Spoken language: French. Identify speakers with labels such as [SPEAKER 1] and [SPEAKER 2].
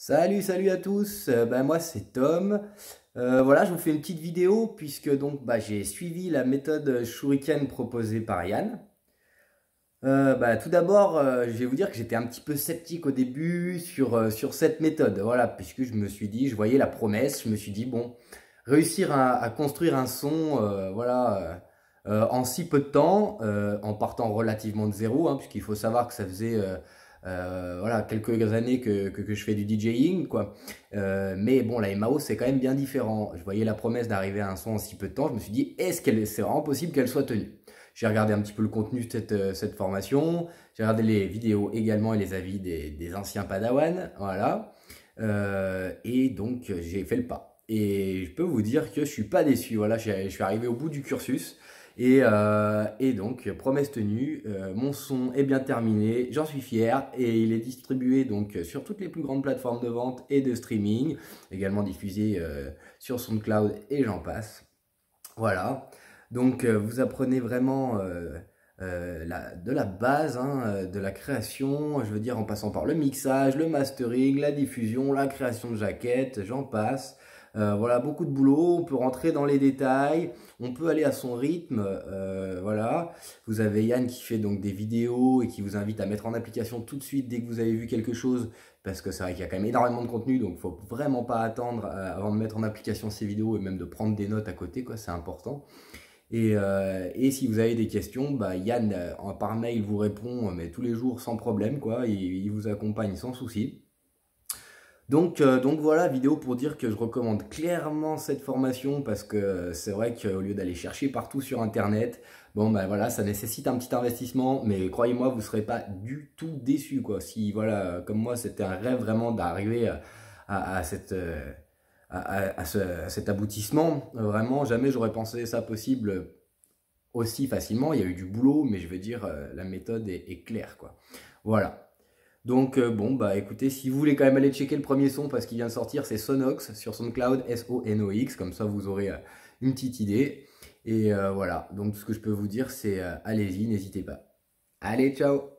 [SPEAKER 1] Salut, salut à tous, euh, bah, moi c'est Tom. Euh, voilà, je vous fais une petite vidéo puisque donc bah, j'ai suivi la méthode shuriken proposée par Yann. Euh, bah, tout d'abord, je vais vous dire que j'étais un petit peu sceptique au début sur, sur cette méthode. Voilà, puisque je me suis dit, je voyais la promesse, je me suis dit, bon, réussir à, construire un son, voilà, en si peu de temps, en partant relativement de zéro, hein, puisqu'il faut savoir que ça faisait euh, voilà quelques années que, je fais du DJing quoi. Euh, mais bon la MAO c'est quand même bien différent. Je voyais la promesse d'arriver à un son en si peu de temps, je me suis dit est-ce qu'elle c'est vraiment possible qu'elle soit tenue J'ai regardé un petit peu le contenu de cette, euh, formation, j'ai regardé les vidéos également et les avis des, anciens Padawan, voilà. et donc j'ai fait le pas. Et je peux vous dire que je suis pas déçu. Voilà, je suis arrivé au bout du cursus. Euh, et, donc, promesse tenue, euh, mon son est bien terminé, j'en suis fier, et il est distribué donc sur toutes les plus grandes plateformes de vente et de streaming, également diffusé euh, sur SoundCloud et j'en passe. Voilà, donc vous apprenez vraiment... de la base, hein, de la création, je veux dire en passant par le mixage, le mastering, la diffusion, la création de jaquettes, j'en passe. Euh, voilà, beaucoup de boulot, on peut rentrer dans les détails, on peut aller à son rythme, euh, voilà. Vous avez Yann qui fait donc des vidéos et qui vous invite à mettre en application tout de suite dès que vous avez vu quelque chose, parce que c'est vrai qu'il y a quand même énormément de contenu, donc il ne faut vraiment pas attendre euh, avant de mettre en application ces vidéos et même de prendre des notes à côté, c'est important. Et, si vous avez des questions, bah Yann par mail vous répond mais tous les jours sans problème, quoi. il vous accompagne sans souci. Euh, donc, voilà, vidéo pour dire que je recommande clairement cette formation parce que euh, c'est vrai qu'au lieu d'aller chercher partout sur internet, bon ben voilà, ça nécessite un petit investissement, mais croyez-moi, vous ne serez pas du tout déçu quoi. Si voilà, euh, comme moi, c'était un rêve vraiment d'arriver à, cet aboutissement. Vraiment, jamais j'aurais pensé ça possible aussi facilement. Il y a eu du boulot, mais je veux dire, la méthode est, est claire. Quoi. Voilà. Donc euh, bon, bah écoutez, si vous voulez quand même aller checker le premier son parce qu'il vient de sortir, c'est Sonox sur SoundCloud, S-O-N-O-X, comme ça vous aurez euh, une petite idée. Et euh, voilà, donc ce que je peux vous dire, c'est allez-y, n'hésitez pas. Allez, ciao